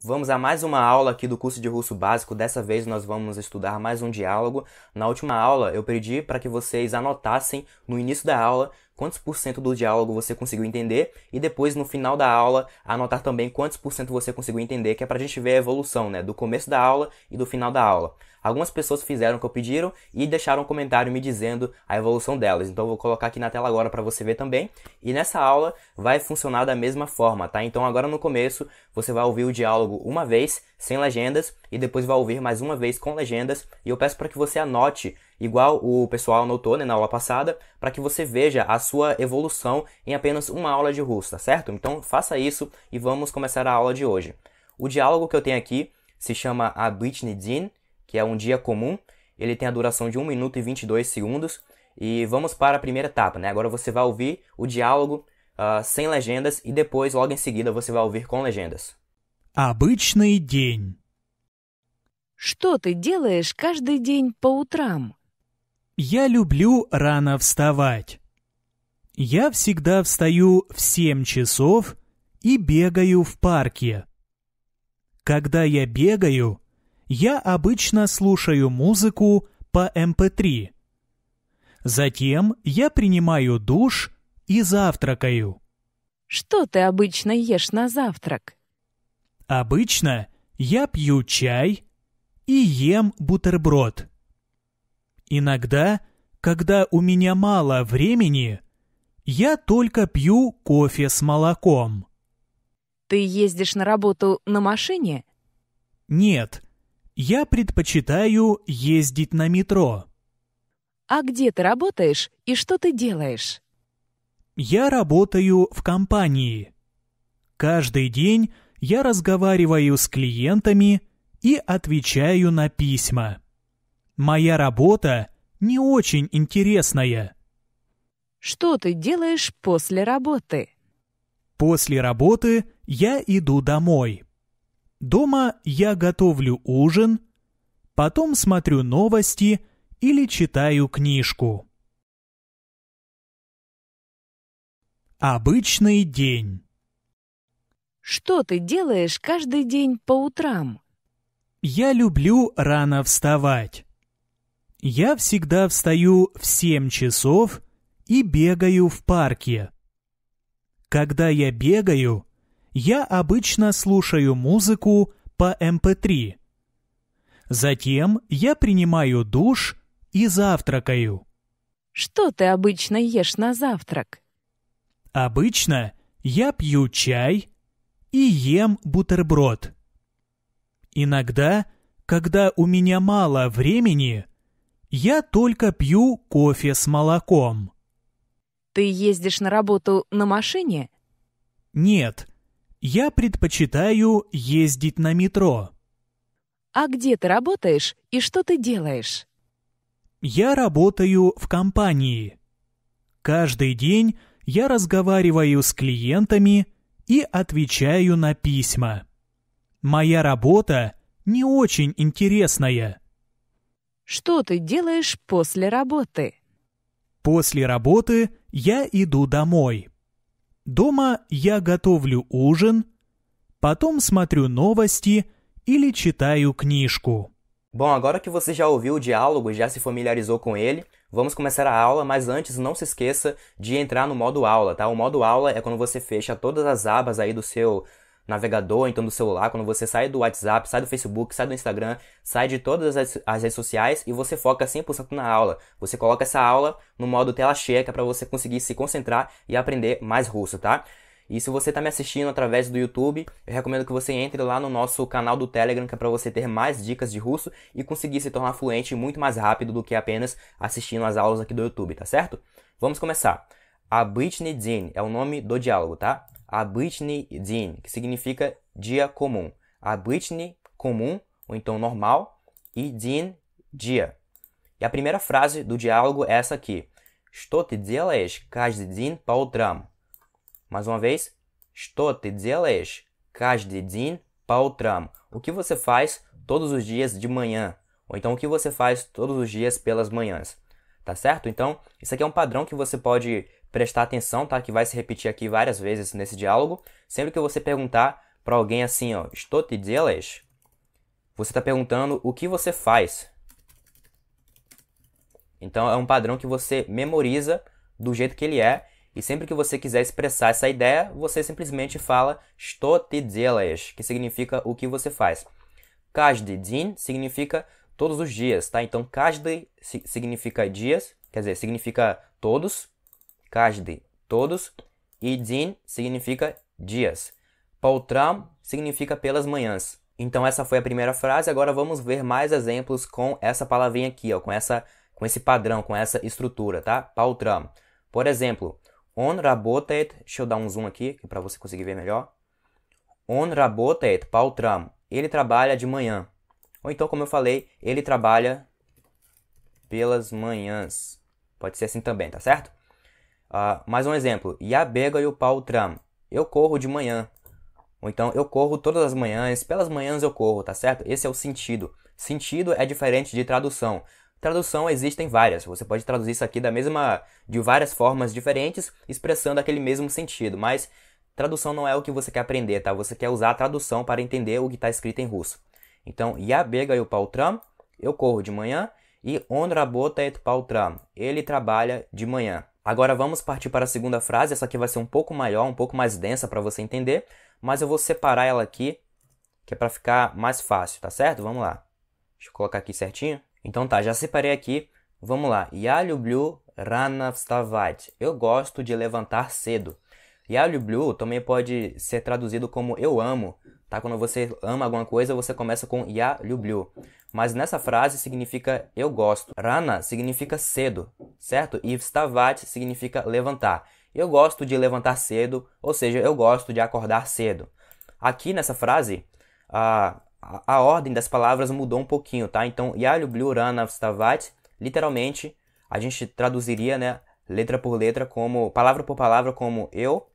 Vamos a mais uma aula aqui do curso de russo básico. Dessa vez nós vamos estudar mais um diálogo. Na última aula eu pedi para que vocês anotassem no início da aula quantos por cento do diálogo você conseguiu entender e depois no final da aula anotar também quantos por cento você conseguiu entender, que é pra gente ver a evolução, né, do começo da aula e do final da aula. Algumas pessoas fizeram o que eu pediram e deixaram um comentário me dizendo a evolução delas. Então eu vou colocar aqui na tela agora para você ver também. E nessa aula vai funcionar da mesma forma, tá? Então agora no começo você vai ouvir o diálogo uma vez sem legendas e depois vai ouvir mais uma vez com legendas. E eu peço para que você anote igual o pessoal anotou né, na aula passada, para que você veja a sua evolução em apenas uma aula de russo, tá certo? Então faça isso e vamos começar a aula de hoje. O diálogo que eu tenho aqui se chama Abitny Din, que é um dia comum, ele tem a duração de 1 minuto e 22 segundos, e vamos para a primeira etapa, né? Agora você vai ouvir o diálogo uh, sem legendas e depois, logo em seguida, você vai ouvir com legendas. Обычный день. Что ты делаешь каждый день по утрам? Я люблю рано вставать. Я всегда встаю в 7 часов и бегаю в парке. Когда я бегаю, я обычно слушаю музыку по MP3. Эм Затем я принимаю душ и завтракаю. Что ты обычно ешь на завтрак? Обычно я пью чай и ем бутерброд. Иногда, когда у меня мало времени, я только пью кофе с молоком. Ты ездишь на работу на машине? Нет, я предпочитаю ездить на метро. А где ты работаешь и что ты делаешь? Я работаю в компании. Каждый день я разговариваю с клиентами и отвечаю на письма. Моя работа не очень интересная. Что ты делаешь после работы? После работы я иду домой. Дома я готовлю ужин, потом смотрю новости или читаю книжку. Обычный день. Что ты делаешь каждый день по утрам? Я люблю рано вставать. Я всегда встаю в 7 часов и бегаю в парке. Когда я бегаю, я обычно слушаю музыку по MP3. Эм Затем я принимаю душ и завтракаю. Что ты обычно ешь на завтрак? Обычно я пью чай и ем бутерброд. Иногда, когда у меня мало времени, я только пью кофе с молоком. Ты ездишь на работу на машине? Нет, я предпочитаю ездить на метро. А где ты работаешь и что ты делаешь? Я работаю в компании. Каждый день я разговариваю с клиентами и отвечаю на письма. Моя работа не очень интересная. Что ты делаешь после работы? После работы я иду домой. Дома я готовлю ужин, потом смотрю новости или читаю книжку. Bom, agora que você já ouviu o diálogo e já se familiarizou com ele, vamos começar a aula, mas antes não se esqueça de entrar no modo aula, tá? O modo aula é quando você fecha todas as abas aí do seu navegador, então do celular, quando você sai do WhatsApp, sai do Facebook, sai do Instagram, sai de todas as, as redes sociais e você foca 100% na aula. Você coloca essa aula no modo tela cheia é para você conseguir se concentrar e aprender mais russo, tá? E se você está me assistindo através do YouTube, eu recomendo que você entre lá no nosso canal do Telegram, que é para você ter mais dicas de russo e conseguir se tornar fluente muito mais rápido do que apenas assistindo as aulas aqui do YouTube, tá certo? Vamos começar. A Britney Jean é o nome do diálogo, tá? Обычный день, que significa dia comum. Обычный, comum, ou então normal, e день, dia. E a primeira frase do diálogo é essa aqui. Что ты делаешь каждый день по утрам? Mais uma vez. Что ты делаешь каждый день по утрам? O que você faz todos os dias de manhã? Ou então, o que você faz todos os dias pelas manhãs? Tá certo? Então, isso aqui é um padrão que você pode prestar atenção, tá? Que vai se repetir aqui várias vezes nesse diálogo. Sempre que você perguntar para alguém assim, ó, estou te dizendo Você está perguntando o que você faz. Então é um padrão que você memoriza do jeito que ele é e sempre que você quiser expressar essa ideia, você simplesmente fala estou te dizendo que significa o que você faz. Каждый день significa todos os dias, tá? Então каждый significa dias, quer dizer, significa todos, Kajdi, todos, e din significa dias. Poltram significa pelas manhãs. Então essa foi a primeira frase, agora vamos ver mais exemplos com essa palavrinha aqui, ó, com essa com esse padrão, com essa estrutura, tá? Poltram. Por exemplo, on rabotet, deixa eu dar um zoom aqui é para você conseguir ver melhor. On rabotet poltram. Ele trabalha de manhã. Ou então, como eu falei, ele trabalha pelas manhãs. Pode ser assim também, tá certo? Uh, mais um exemplo, Yabega e o pau tram. Eu corro de manhã. Ou então, eu corro todas as manhãs, pelas manhãs eu corro, tá certo? Esse é o sentido. Sentido é diferente de tradução. Tradução existem várias. Você pode traduzir isso aqui da mesma, de várias formas diferentes, expressando aquele mesmo sentido. Mas tradução não é o que você quer aprender, tá? Você quer usar a tradução para entender o que está escrito em russo. Então, я бегаю по утрам, eu corro de manhã, e он работает по утрам, ele trabalha de manhã. Agora vamos partir para a segunda frase, essa aqui vai ser um pouco maior, um pouco mais densa para você entender, mas eu vou separar ela aqui, que é para ficar mais fácil, tá certo? Vamos lá. Deixa eu colocar aqui certinho. Então tá, já separei aqui. Vamos lá. Я люблю рано вставать. Eu gosto de levantar cedo. Я люблю também pode ser traduzido como eu amo, Tá? Quando você ama alguma coisa, você começa com ya люблю. Mas nessa frase significa eu gosto. Rana significa cedo, certo? E вставать significa levantar. Eu gosto de levantar cedo, ou seja, eu gosto de acordar cedo. Aqui nessa frase, a, a, a ordem das palavras mudou um pouquinho, tá? Então, я люблю rana вставать, literalmente, a gente traduziria, né, letra por letra como, palavra por palavra como eu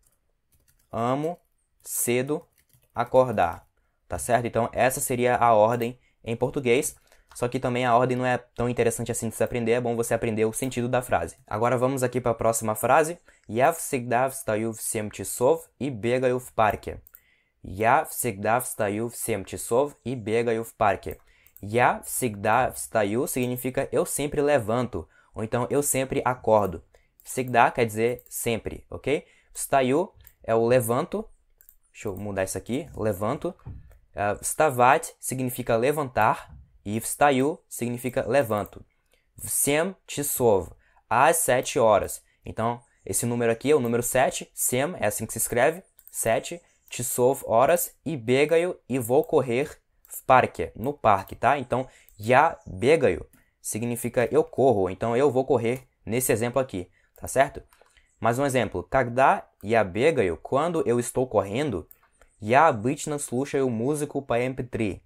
amo cedo acordar, tá certo? Então essa seria a ordem em português, só que também a ordem não é tão interessante assim de se aprender, é bom você aprender o sentido da frase. Agora vamos aqui para a próxima frase. Я всегда встаю в 7 часов и бегаю в парке. Я всегда встаю в 7 часов и бегаю в парке. Я всегда встаю significa eu sempre levanto, ou então eu sempre acordo. Всегда quer dizer sempre, ok? Встаю é o levanto, Deixa eu mudar isso aqui. Levanto. Uh, stavat significa levantar. E vstayu significa levanto. Sem tisov. Às sete horas. Então, esse número aqui é o número 7. Sem é assim que se escreve. 7. Tisov horas. E begaio. E vou correr parque. No parque, tá? Então, ya begaio significa eu corro. Então, eu vou correr nesse exemplo aqui. Tá certo? Mas um exemplo, когда я бегаю, quando eu estou correndo, я обычно слушаю музыку по MP3.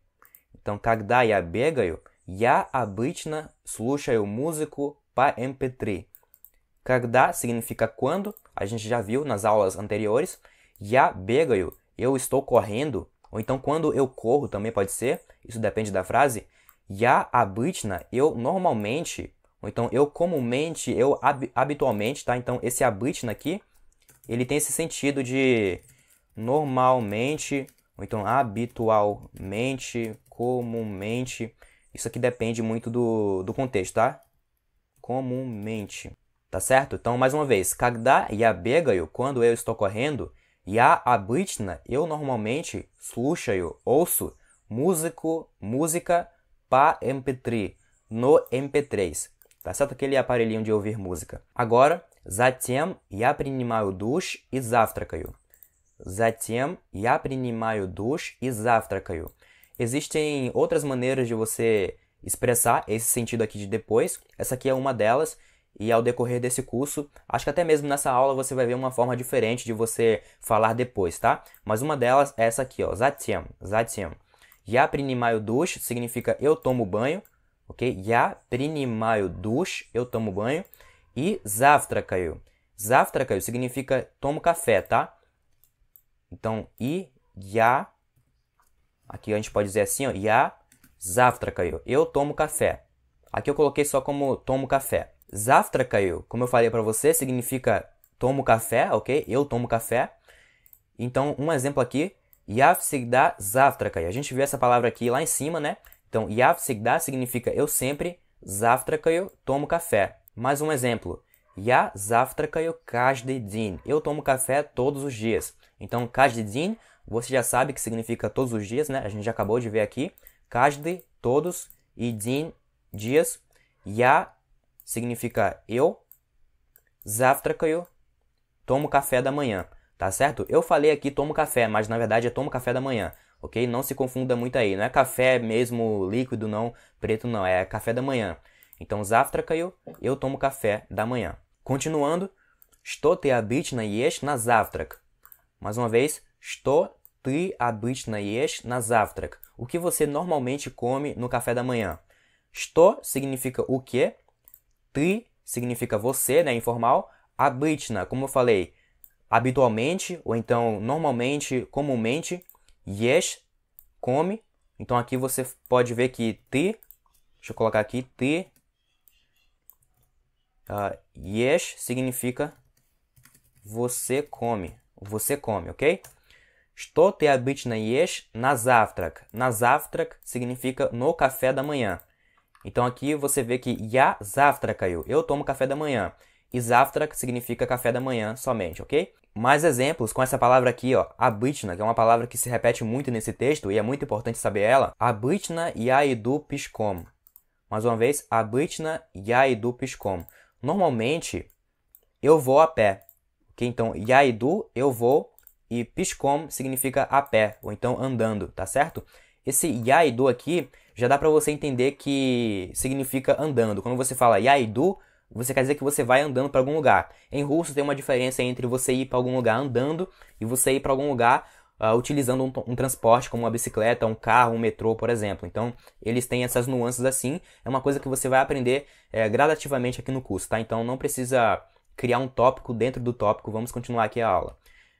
Então, когда я бегаю, я обычно слушаю музыку по MP3. Когда significa quando, a gente já viu nas aulas anteriores. Я бегаю, eu estou correndo. Ou então, quando eu corro também pode ser, isso depende da frase. Я обычно, eu normalmente, ou então, eu comumente, eu hab habitualmente, tá? Então, esse habitna aqui, ele tem esse sentido de normalmente, ou então habitualmente, comumente. Isso aqui depende muito do, do contexto, tá? Comumente. Tá certo? Então, mais uma vez, Kagda yabegayo, quando eu estou correndo, ya abitna, eu normalmente sluchayo, ouço músico, música pa mp3, no mp3 tá certo? Aquele aparelhinho de ouvir música. Agora, затем я принимаю душ и завтракаю. Затем я принимаю душ и завтракаю. Existem outras maneiras de você expressar esse sentido aqui de depois. Essa aqui é uma delas. E ao decorrer desse curso, acho que até mesmo nessa aula você vai ver uma forma diferente de você falar depois, tá? Mas uma delas é essa aqui, ó. Затем, затем. Я принимаю душ significa eu tomo banho ok? Я принимаю душ, eu tomo banho. E завтракаю. Завтракаю significa tomo café, tá? Então, и я, aqui a gente pode dizer assim, ó, я завтракаю, eu tomo café. Aqui eu coloquei só como tomo café. Завтракаю, como eu falei para você, significa tomo café, ok? Eu tomo café. Então, um exemplo aqui, я всегда завтракаю. A gente viu essa palavra aqui lá em cima, né? Então, Yav Sigda significa eu sempre, Zavtrakayo, tomo café. Mais um exemplo. Ya Zavtrakayo Kashdedin. Eu tomo café todos os dias. Então, Kashdedin, você já sabe que significa todos os dias, né? A gente já acabou de ver aqui. Kasde, todos, e din, dias. Ya significa eu. Zavtrakayo, tomo café da manhã. Tá certo? Eu falei aqui tomo café, mas na verdade é tomo café da manhã ok? Não se confunda muito aí. Não é café mesmo líquido, não, preto não, é café da manhã. Então, Zafra caiu, eu tomo café da manhã. Continuando, estou te обычно ешь на Mais uma vez, estou te обычно ешь на O que você normalmente come no café da manhã? Estou significa o que? Ты significa você, né, informal. Обычно, como eu falei, habitualmente, ou então normalmente, comumente yes, come. Então aqui você pode ver que t, deixa eu colocar aqui t, uh, yes significa você come, você come, ok? Estou te обычно ешь на завтрак? На завтрак significa no café da manhã. Então aqui você vê que я завтракаю, eu tomo café da manhã. E завтрак significa café da manhã somente, ok? Mais exemplos com essa palavra aqui, ó, abitna, que é uma palavra que se repete muito nesse texto e é muito importante saber ela. Abitna yaidu piscom Mais uma vez, abitna yaidu piscom Normalmente, eu vou a pé. Okay? Então, yaidu, eu vou, e piscom significa a pé, ou então andando, tá certo? Esse yaidu aqui já dá para você entender que significa andando. Quando você fala yaidu, você quer dizer que você vai andando para algum lugar. Em russo tem uma diferença entre você ir para algum lugar andando e você ir para algum lugar uh, utilizando um, um, transporte como uma bicicleta, um carro, um metrô, por exemplo. Então, eles têm essas nuances assim. É uma coisa que você vai aprender é, gradativamente aqui no curso, tá? Então, não precisa criar um tópico dentro do tópico. Vamos continuar aqui a aula.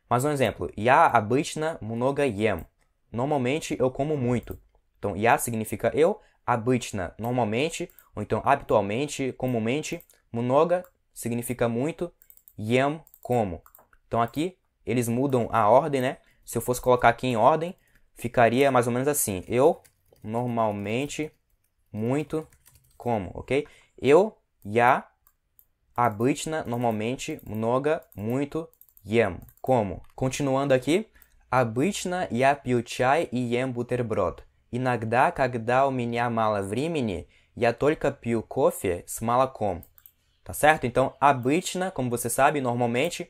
Mais um exemplo. Я обычно много ем. Normalmente eu como muito. Então, я significa eu, обычно, normalmente, ou então habitualmente, comumente. Monoga significa muito, yam como. Então aqui eles mudam a ordem, né? Se eu fosse colocar aqui em ordem, ficaria mais ou menos assim. Eu normalmente muito como, ok? Eu, ya, abitna, normalmente, Munoga muito, yem, como. Continuando aqui, abitna я пью чай и ем бутерброд. Иногда, kagda o меня mala vrimini, я только пью кофе с молоком tá certo? Então, a Britna, como você sabe, normalmente,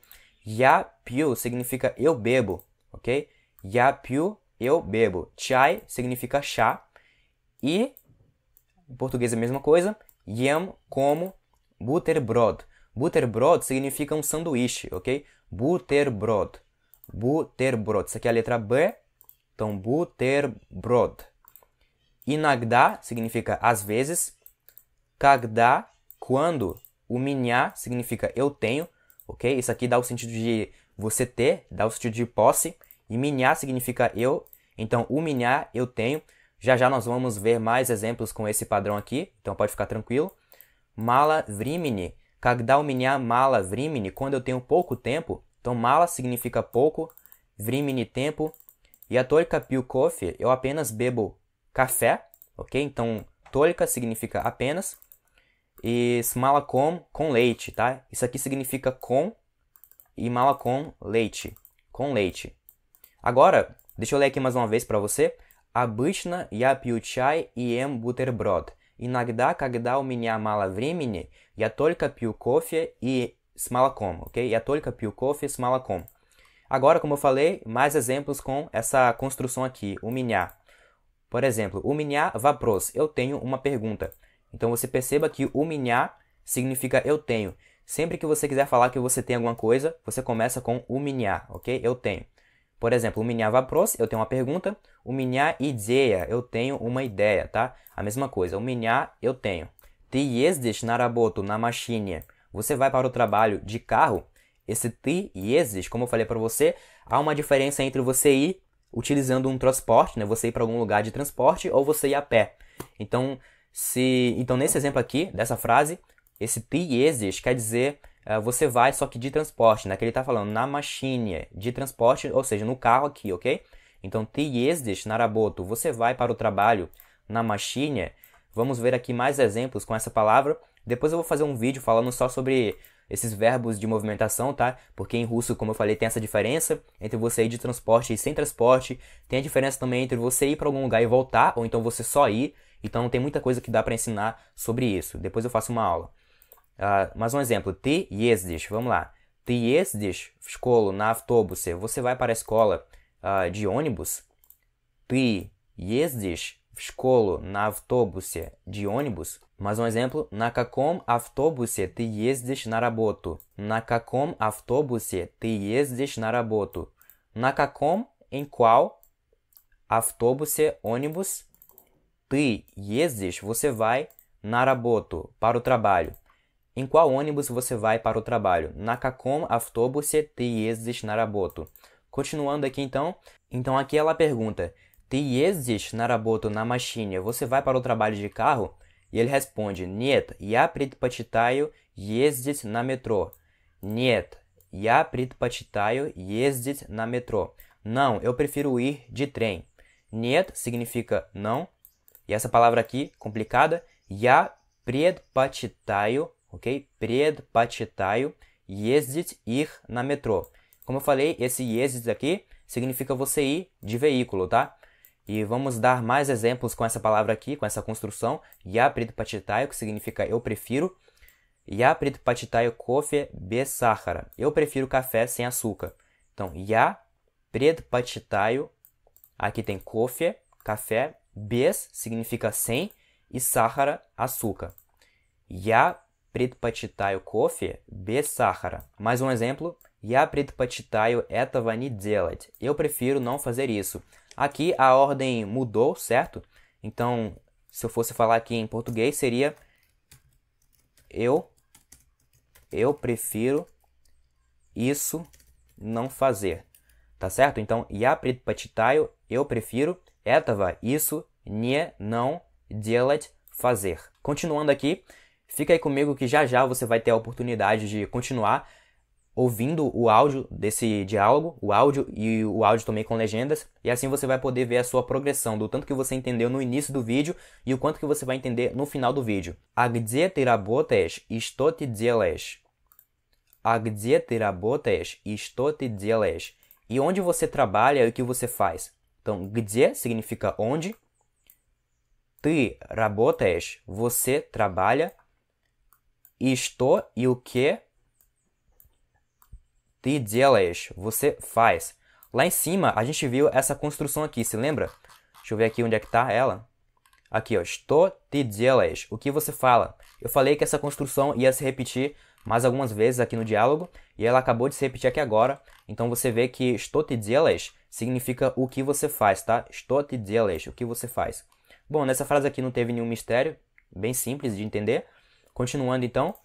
piu significa eu bebo, ok? piu eu bebo. Chai significa chá. E, em português, a mesma coisa. Yam, como butterbrod. Butterbrod significa um sanduíche, ok? Butterbrod. Butterbrod. Isso aqui é a letra B. Então, butterbrod. Inagda significa às vezes. Kagda, quando. O minha significa eu tenho, ok? Isso aqui dá o sentido de você ter, dá o sentido de posse. E minha significa eu. Então, o minha eu tenho. Já já nós vamos ver mais exemplos com esse padrão aqui, então pode ficar tranquilo. Mala vrimini. Kagdal minyá mala vrimini. Quando eu tenho pouco tempo, então mala significa pouco, vrimini tempo. E a tolika piu coffee, eu apenas bebo café, ok? Então, tolika significa apenas e malacom com leite, tá? Isso aqui significa com e malacom leite, com leite. Agora, deixa eu ler aqui mais uma vez para você. Обычно я пью чай и ем бутерброд. Иногда, когда у меня мало времени, я только пью кофе и с молоком, ok? Я только пью кофе с молоком. Agora, como eu falei, mais exemplos com essa construção aqui, у меня. Por exemplo, у меня вопрос. Eu tenho uma pergunta. Então você perceba que o minhar significa eu tenho. Sempre que você quiser falar que você tem alguma coisa, você começa com o minhar, ok? Eu tenho. Por exemplo, o minhar vapros, eu tenho uma pergunta. O minhar ideia, eu tenho uma ideia, tá? A mesma coisa, o minhar eu tenho. Ti ездишь naraboto na на Você vai para o trabalho de carro? Esse ti ездишь, como eu falei para você, há uma diferença entre você ir utilizando um transporte, né? Você ir para algum lugar de transporte ou você ir a pé. Então, se, então, nesse exemplo aqui, dessa frase, esse tieses quer dizer uh, você vai, só que de transporte, né? Que ele está falando na machine, de transporte, ou seja, no carro aqui, ok? Então, tieses naraboto, você vai para o trabalho na machine. Vamos ver aqui mais exemplos com essa palavra. Depois eu vou fazer um vídeo falando só sobre esses verbos de movimentação, tá? Porque em russo, como eu falei, tem essa diferença entre você ir de transporte e sem transporte. Tem a diferença também entre você ir para algum lugar e voltar, ou então você só ir. Então tem muita coisa que dá para ensinar sobre isso. Depois eu faço uma aula. Uh, mais um exemplo. Ты ездишь. Vamos lá. Ты ездишь в школу na автобусе. Você vai para a escola uh, de ônibus? Ты ездишь в школу na автобусе de ônibus? Mais um exemplo. На каком автобусе ты ездишь на работу? На каком автобусе ты ездишь na raboto na kakom em qual, автобусе, ônibus, ты ездишь, você vai на работу, para o trabalho. Em qual ônibus você vai para o trabalho? Na каком автобусе ты ездишь на работу? Continuando aqui então, então aqui ela pergunta: Ты ездишь на работу на машине? Você vai para o trabalho de carro? E ele responde: Нет, я предпочитаю ездить на метро. Нет, я предпочитаю ездить на метро. Não, eu prefiro ir de trem. Нет significa não e essa palavra aqui, complicada, я предпочитаю, ok? Предпочитаю ездить ir na metrô. Como eu falei, esse ездить aqui significa você ir de veículo, tá? E vamos dar mais exemplos com essa palavra aqui, com essa construção. Я предпочитаю, que significa eu prefiro. Я предпочитаю kofe без Eu prefiro café sem açúcar. Então, я предпочитаю, aqui tem kofe, café, Без significa sem e сахара – açúcar. Я предпочитаю кофе без сахара. Mais um exemplo. Я предпочитаю этого не делать. Eu prefiro não fazer isso. Aqui a ordem mudou, certo? Então, se eu fosse falar aqui em português, seria eu eu prefiro isso não fazer. Tá certo? Então, я предпочитаю, eu prefiro этого, isso, не, não, делать, fazer. Continuando aqui, fica aí comigo que já já você vai ter a oportunidade de continuar ouvindo o áudio desse diálogo, o áudio e o áudio também com legendas, e assim você vai poder ver a sua progressão, do tanto que você entendeu no início do vídeo e o quanto que você vai entender no final do vídeo. А где ты работаешь и что ты делаешь? А где ты работаешь и что ты делаешь? E onde você trabalha e o que você faz? Então, где significa onde. Ты работаешь, você trabalha. Estou что e o que ты делаешь, você faz. Lá em cima, a gente viu essa construção aqui, se lembra? Deixa eu ver aqui onde é que está ela. Aqui, ó. Что ты делаешь? O que você fala? Eu falei que essa construção ia se repetir mais algumas vezes aqui no diálogo, e ela acabou de se repetir aqui agora. Então você vê que что ты делаешь significa o que você faz, tá? Что ты делаешь? O que você faz? Bom, nessa frase aqui não teve nenhum mistério, bem simples de entender. Continuando então,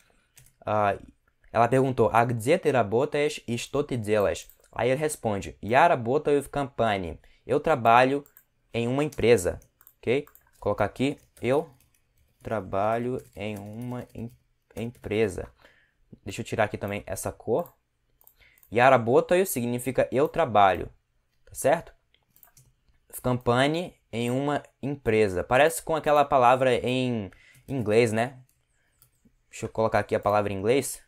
uh, ela perguntou: "А где ты работаешь и что ты делаешь?" Aí ele responde: "Я работаю в компании". Eu trabalho em uma empresa, ok? colocar aqui: eu trabalho em uma em empresa. Deixa eu tirar aqui também essa cor. Yarabotayo significa eu trabalho certo? Campagne em uma empresa. Parece com aquela palavra em inglês, né? Deixa eu colocar aqui a palavra em inglês.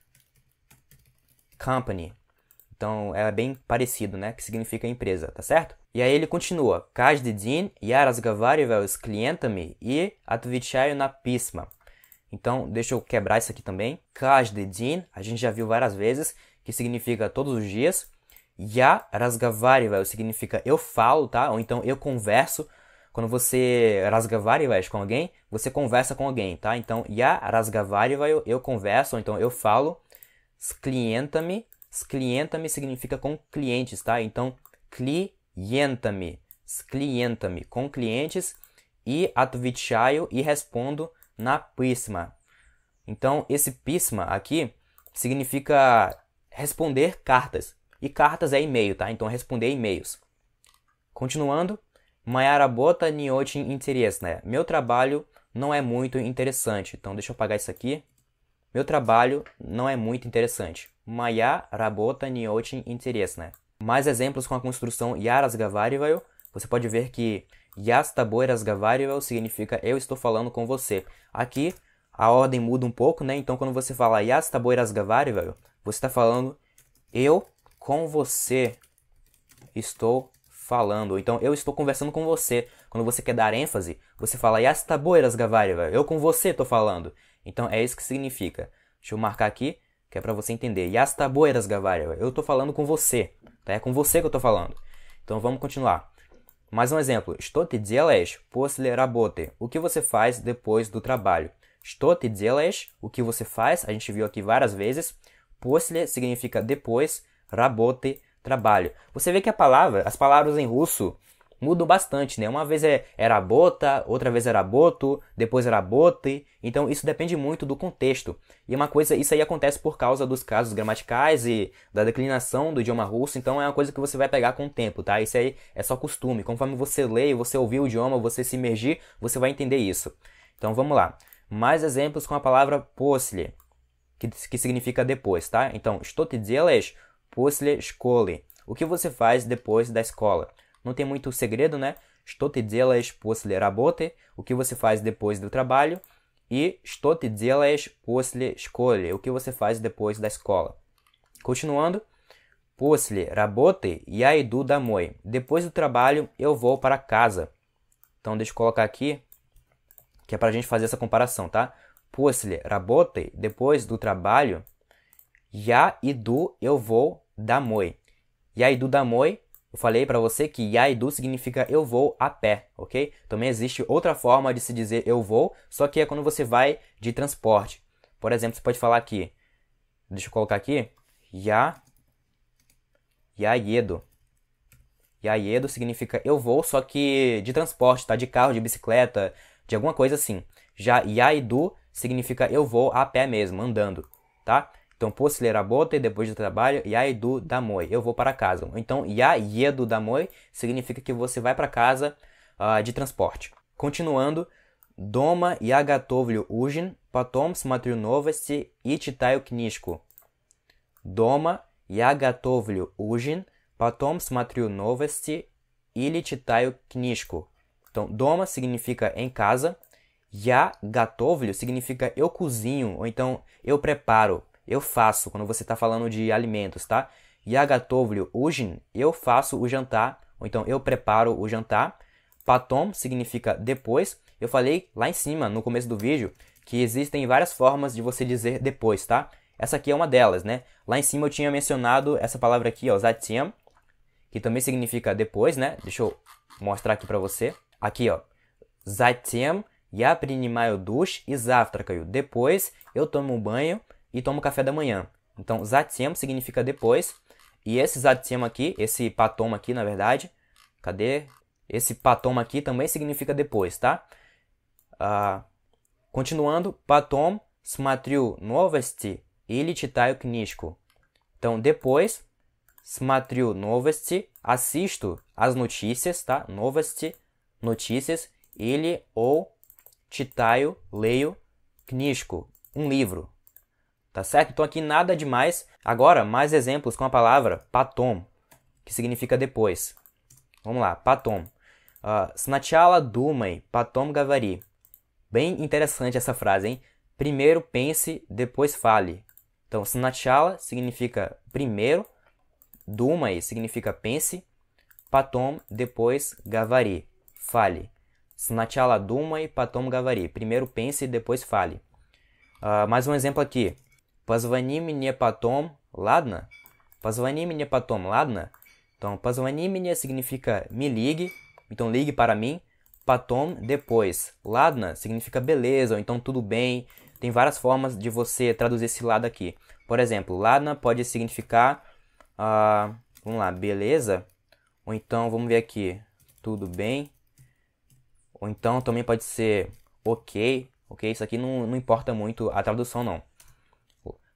Company. Então é bem parecido, né? Que significa empresa, tá certo? E aí ele continua: Каждый день я разговариваю с клиентами e отвечаю на письма. Então, deixa eu quebrar isso aqui também. Каждый день, a gente já viu várias vezes, que significa todos os dias. Я разговариваю significa eu falo, tá? Ou então eu converso. Quando você разговариваешь com alguém, você conversa com alguém, tá? Então, я разговариваю, eu converso, ou então eu falo. С клиентами, с клиентами significa com clientes, tá? Então, клиентами, с клиентами, com clientes. E отвечаю e respondo na pisma. Então, esse pisma aqui significa responder cartas, e cartas é e-mail, tá? Então responder e-mails. Continuando, Mayara Bota Niotin né? Meu trabalho não é muito interessante. Então deixa eu apagar isso aqui. Meu trabalho não é muito interessante. Maya rabota не interesse, né? Mais exemplos com a construção Yaras Gavarival. Você pode ver que я с significa eu estou falando com você. Aqui a ordem muda um pouco, né? Então quando você fala я с você está falando eu com você estou falando. então, eu estou conversando com você. Quando você quer dar ênfase, você fala, Yasta boeras, Gaváriva. Eu com você estou falando. Então, é isso que significa. Deixa eu marcar aqui, que é para você entender. Yasta boeras, Gaváriva. Eu estou falando com você. Tá? É com você que eu estou falando. Então, vamos continuar. Mais um exemplo. Estou te dieles, после работы. O que você faz depois do trabalho? Estou te dieles, o que você faz, a gente viu aqui várias vezes. После significa depois, Rabote, trabalho. Você vê que a palavra, as palavras em russo mudam bastante, né? Uma vez é, é outra vez é raboto, depois é rabote. Então isso depende muito do contexto. E é uma coisa, isso aí acontece por causa dos casos gramaticais e da declinação do idioma russo, então é uma coisa que você vai pegar com o tempo, tá? Isso aí é só costume. Conforme você lê, você ouvir o idioma, você se imergir, você vai entender isso. Então vamos lá. Mais exemplos com a palavra после, que, que significa depois, tá? Então, что ты делаешь после школы. O que você faz depois da escola? Não tem muito segredo, né? Что ты делаешь после работы? O que você faz depois do trabalho? E что ты делаешь после школы? O que você faz depois da escola? Continuando. После работы я иду домой. Depois do trabalho eu vou para casa. Então deixa eu colocar aqui que é para a gente fazer essa comparação, tá? После работы, depois do trabalho, я иду, eu vou Damoi. Yaidu Damoi, eu falei para você que Yaidu significa eu vou a pé, ok? Também existe outra forma de se dizer eu vou, só que é quando você vai de transporte. Por exemplo, você pode falar aqui, deixa eu colocar aqui, Ya, Yaiedo. Yaiedo significa eu vou, só que de transporte, tá? De carro, de bicicleta, de alguma coisa assim. Já Yaidu significa eu vou a pé mesmo, andando, tá? Então, после e depois do trabalho, я иду Eu vou para casa. Então, я еду significa que você vai para casa uh, de transporte. Continuando, doma я готовлю ужин, потом смотрю новости и читаю книжку. Дома я Então, doma significa em casa. Я significa eu cozinho, ou então eu preparo eu faço, quando você está falando de alimentos, tá? Yagatovlio ujin, eu faço o jantar, ou então eu preparo o jantar. Patom significa depois. Eu falei lá em cima, no começo do vídeo, que existem várias formas de você dizer depois, tá? Essa aqui é uma delas, né? Lá em cima eu tinha mencionado essa palavra aqui, ó, zatiam, que também significa depois, né? Deixa eu mostrar aqui para você. Aqui, ó. Затем я принимаю душ e завтракаю. Depois eu tomo um banho e toma o café da manhã. Então, zatzem significa depois. E esse zatzem aqui, esse patoma aqui, na verdade, cadê? Esse patoma aqui também significa depois, tá? Ah, continuando, patom smatriu novosti ili читаю knisko. Então, depois, smatriu novosti, assisto as notícias, tá? Novosti, notícias, ele ou читаю, leio, knisko, um livro, tá certo? Então aqui nada demais. Agora, mais exemplos com a palavra patom, que significa depois. Vamos lá, patom. Ah, snachala dumai, patom gavari. Bem interessante essa frase, hein? Primeiro pense, depois fale. Então, snachala significa primeiro, dumai significa pense, patom, depois gavari, fale. Snachala dumai, patom gavari. Primeiro pense, depois fale. Uh, mais um exemplo aqui. Позвони мне потом, ладно? Позвони мне потом, ладно? Então, позвони мне significa me ligue, então ligue para mim. Потом, depois. Ладно significa beleza, ou então tudo bem. Tem várias formas de você traduzir esse lado aqui. Por exemplo, ladna pode significar, uh, vamos lá, beleza. Ou então, vamos ver aqui, tudo bem. Ou então também pode ser ok, ok? Isso aqui não, não importa muito a tradução não.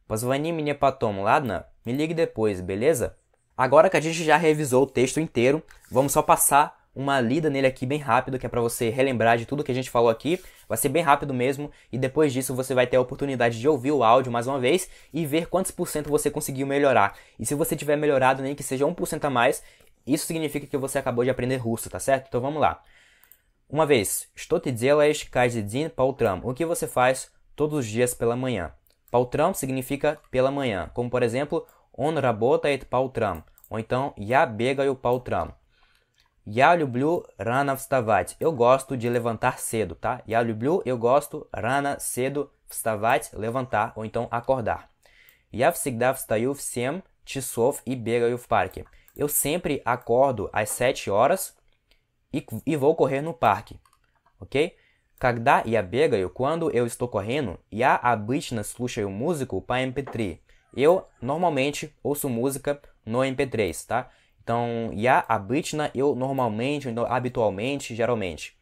Позвони мне потом, ладно? Me ligue depois, beleza? Agora que a gente já revisou o texto inteiro, vamos só passar uma lida nele aqui bem rápido, que é para você relembrar de tudo que a gente falou aqui. Vai ser bem rápido mesmo, e depois disso você vai ter a oportunidade de ouvir o áudio mais uma vez e ver quantos por cento você conseguiu melhorar. E se você tiver melhorado nem que seja 1% a mais, isso significa que você acabou de aprender russo, tá certo? Então vamos lá. Uma vez, что ты делаешь каждый день по утрам? O que você faz todos os dias pela manhã? Pautram significa pela manhã, como por exemplo, on rabota et pautram, ou então я бегаю pautram. Я люблю рано вставать. Eu gosto de levantar cedo, tá? Я люблю, eu gosto, рано, cedo, вставать, levantar, ou então acordar. Я всегда встаю в 7 часов и бегаю в парке. Eu sempre acordo às 7 horas e, e vou correr no parque, ok? Когда я бегаю, quando eu estou correndo, я обычно слушаю музыку по MP3. Eu normalmente ouço música no MP3, tá? Então, я обычно, eu normalmente, então, habitualmente, geralmente.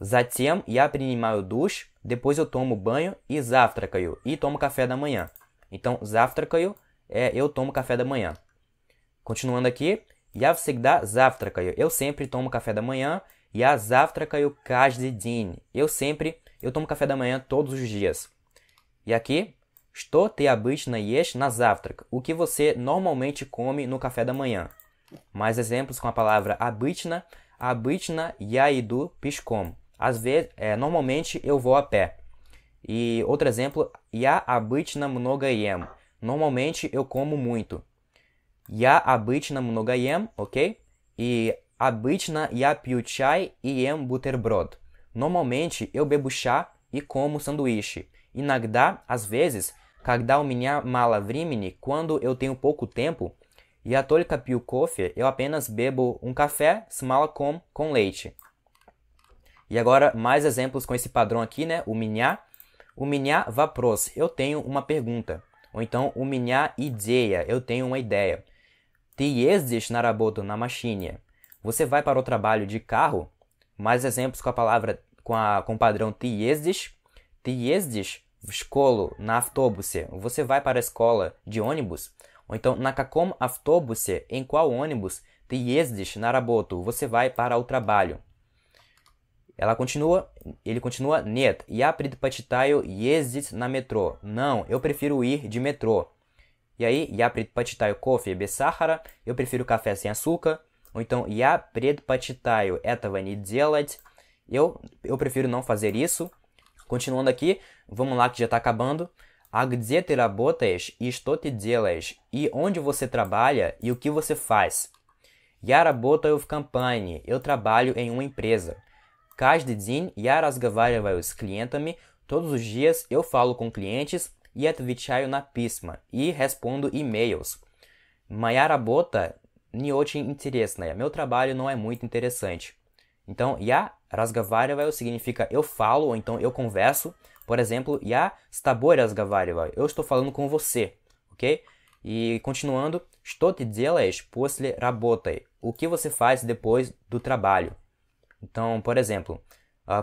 Затем я принимаю душ, depois eu tomo banho e завтракаю, e tomo café da manhã. Então, завтракаю é eu tomo café da manhã. Continuando aqui, я всегда завтракаю. Eu sempre tomo café da manhã e a Zavtraka Eu sempre, eu tomo café da manhã todos os dias. E aqui, estou te abritna ешь na завтрак. O que você normalmente come no café da manhã. Mais exemplos com a palavra abritna abritna yaidu иду Às vezes, é, normalmente eu vou a pé. E outro exemplo, ya abritna много Normalmente eu como muito. Ya abritna много ok? E Обычно я пью чай и ем бутерброд. Normalmente eu bebo chá e como sanduíche. Иногда, às vezes, когда у меня мало времени, quando eu tenho pouco tempo, я только пью кофе, eu apenas bebo um café с молоком com leite. E agora, mais exemplos com esse padrão aqui, né? O меня. O меня вопрос. Eu tenho uma pergunta. Ou então, у меня идея. Eu tenho uma ideia. Ты ездишь на работу на машине? Você vai para o trabalho de carro? Mais exemplos com a palavra com, a, com o padrão ты ездишь? escolo naftobuse. Você vai para a escola de ônibus? Ou então, nakakom каком Em qual ônibus? Ты naraboto? Você vai para o trabalho. Ela continua, ele continua, нет, я patitayo ездить na metrô? Não, eu prefiro ir de metrô. E aí, я предпочитаю кофе без сахара, eu prefiro café sem açúcar então, я предпочитаю этого не делать. Eu, eu prefiro não fazer isso. Continuando aqui, vamos lá que já está acabando. А где ты работаешь и что ты делаешь? E onde você trabalha e o que você faz? Я работаю в компании. Eu trabalho em uma empresa. Каждый день я разговариваю с клиентами. Todos os dias eu falo com clientes e отвечаю на письма. E respondo e-mails. Моя работа не очень интересная. Meu trabalho não é muito interessante. Então, я разговариваю significa eu falo ou então eu converso. Por exemplo, я с тобой разговариваю. Eu estou falando com você, ok? E continuando, что ты делаешь после работы? O que você faz depois do trabalho? Então, por exemplo,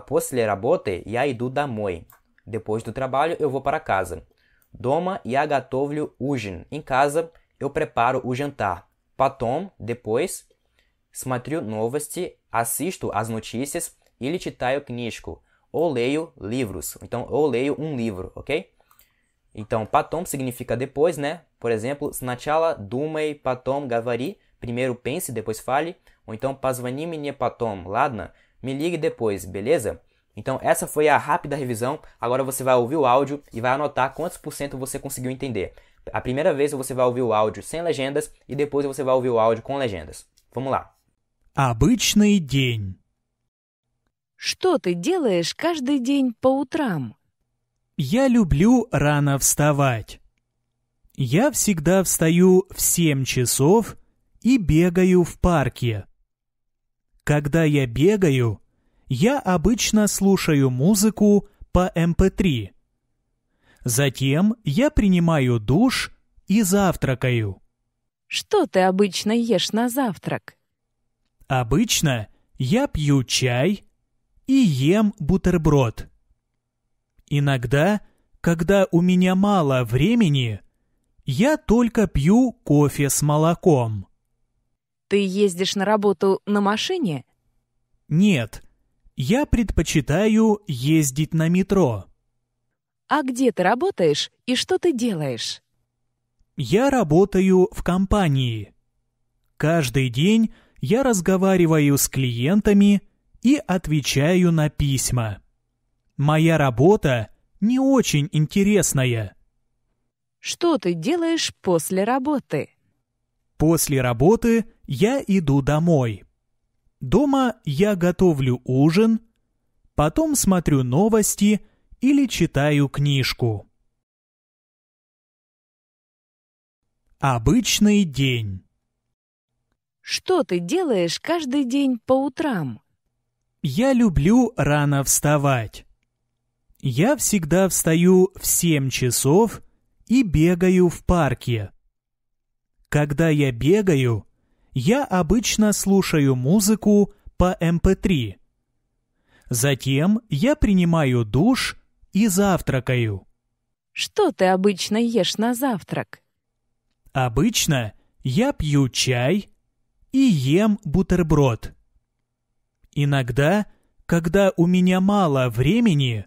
после работы я иду домой. Depois do trabalho, eu vou para casa. Дома я готовлю ужин. Em casa, eu preparo o jantar. Потом, depois, смотрю новости, assisto as notícias, или читаю книжку. Ou leio livros. Então, ou leio um livro, ok? Então, потом significa depois, né? Por exemplo, сначала думай, потом говори. Primeiro pense, depois fale. Ou então, позвони мне потом, ладно? Me ligue depois, beleza? Então, essa foi a rápida revisão. Agora você vai ouvir o áudio e vai anotar quantos por cento você conseguiu entender. A primeira vez você vai ouvir o áudio sem legendas e depois você vai ouvir o áudio com legendas. Vamos lá. Обычный день. Что ты делаешь каждый день по утрам? Я люблю рано вставать. Я всегда встаю в 7 часов и бегаю в парке. Когда я бегаю, я обычно слушаю музыку по MP3. Эм Затем я принимаю душ и завтракаю. Что ты обычно ешь на завтрак? Обычно я пью чай и ем бутерброд. Иногда, когда у меня мало времени, я только пью кофе с молоком. Ты ездишь на работу на машине? Нет, я предпочитаю ездить на метро. А где ты работаешь и что ты делаешь? Я работаю в компании. Каждый день я разговариваю с клиентами и отвечаю на письма. Моя работа не очень интересная. Что ты делаешь после работы? После работы я иду домой. Дома я готовлю ужин, потом смотрю новости – или читаю книжку. Обычный день. Что ты делаешь каждый день по утрам? Я люблю рано вставать. Я всегда встаю в 7 часов и бегаю в парке. Когда я бегаю, я обычно слушаю музыку по MP3. Эм Затем я принимаю душ и завтракаю. Что ты обычно ешь на завтрак? Обычно я пью чай и ем бутерброд. Иногда, когда у меня мало времени,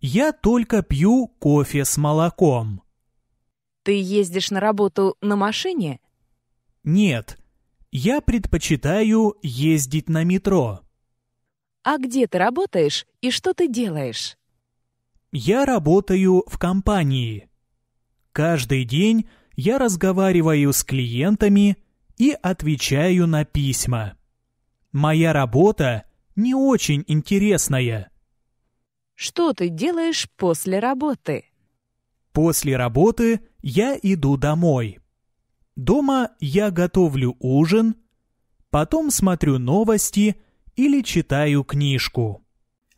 я только пью кофе с молоком. Ты ездишь на работу на машине? Нет, я предпочитаю ездить на метро. А где ты работаешь и что ты делаешь? Я работаю в компании. Каждый день я разговариваю с клиентами и отвечаю на письма. Моя работа не очень интересная. Что ты делаешь после работы? После работы я иду домой. Дома я готовлю ужин, потом смотрю новости или читаю книжку.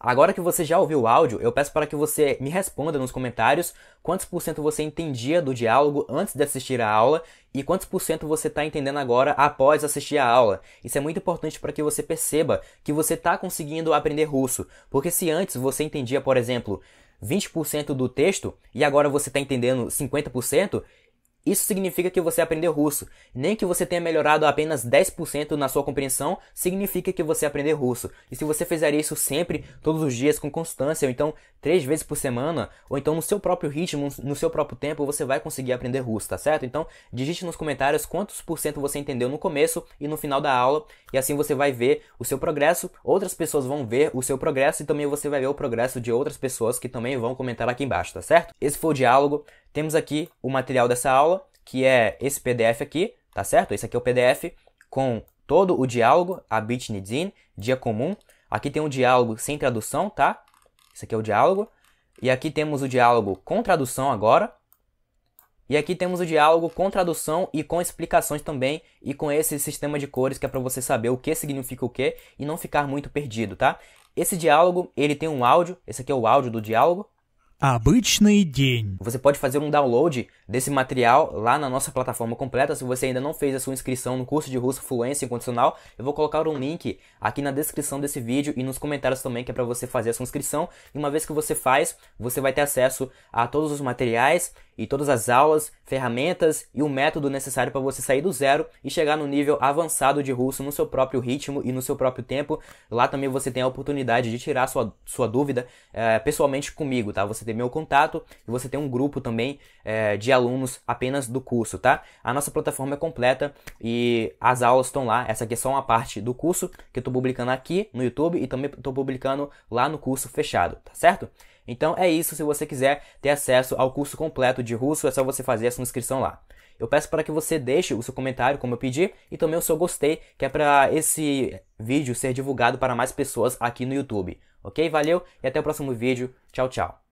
Agora que você já ouviu o áudio, eu peço para que você me responda nos comentários quantos por cento você entendia do diálogo antes de assistir a aula e quantos por cento você está entendendo agora após assistir a aula. Isso é muito importante para que você perceba que você está conseguindo aprender russo, porque se antes você entendia, por exemplo, 20% do texto e agora você está entendendo 50%, isso significa que você aprendeu russo. Nem que você tenha melhorado apenas 10% na sua compreensão, significa que você aprendeu russo. E se você fizer isso sempre, todos os dias, com constância, ou então três vezes por semana, ou então no seu próprio ritmo, no seu próprio tempo, você vai conseguir aprender russo, tá certo? Então, digite nos comentários quantos por cento você entendeu no começo e no final da aula, e assim você vai ver o seu progresso, outras pessoas vão ver o seu progresso e também você vai ver o progresso de outras pessoas que também vão comentar aqui embaixo, tá certo? Esse foi o diálogo temos aqui o material dessa aula, que é esse PDF aqui, tá certo? Esse aqui é o PDF com todo o diálogo, a Bitnidzin, dia comum. Aqui tem um diálogo sem tradução, tá? Esse aqui é o diálogo. E aqui temos o diálogo com tradução agora. E aqui temos o diálogo com tradução e com explicações também, e com esse sistema de cores que é para você saber o que significa o que e não ficar muito perdido, tá? Esse diálogo, ele tem um áudio, esse aqui é o áudio do diálogo, Обычный день. Você pode fazer um download desse material lá na nossa plataforma completa. Se você ainda não fez a sua inscrição no curso de russo fluência incondicional, eu vou colocar um link aqui na descrição desse vídeo e nos comentários também que é para você fazer a sua inscrição. E uma vez que você faz, você vai ter acesso a todos os materiais e todas as aulas, ferramentas e o método necessário para você sair do zero e chegar no nível avançado de russo no seu próprio ritmo e no seu próprio tempo. Lá também você tem a oportunidade de tirar sua, sua dúvida é, pessoalmente comigo, tá? Você tem meu contato e você tem um grupo também é, de alunos apenas do curso, tá? A nossa plataforma é completa e as aulas estão lá. Essa aqui é só uma parte do curso que eu estou publicando aqui no YouTube e também estou publicando lá no curso fechado, tá certo? Então é isso. Se você quiser ter acesso ao curso completo de russo, é só você fazer a sua inscrição lá. Eu peço para que você deixe o seu comentário, como eu pedi, e também o seu gostei, que é para esse vídeo ser divulgado para mais pessoas aqui no YouTube. Ok? Valeu e até o próximo vídeo. Tchau, tchau.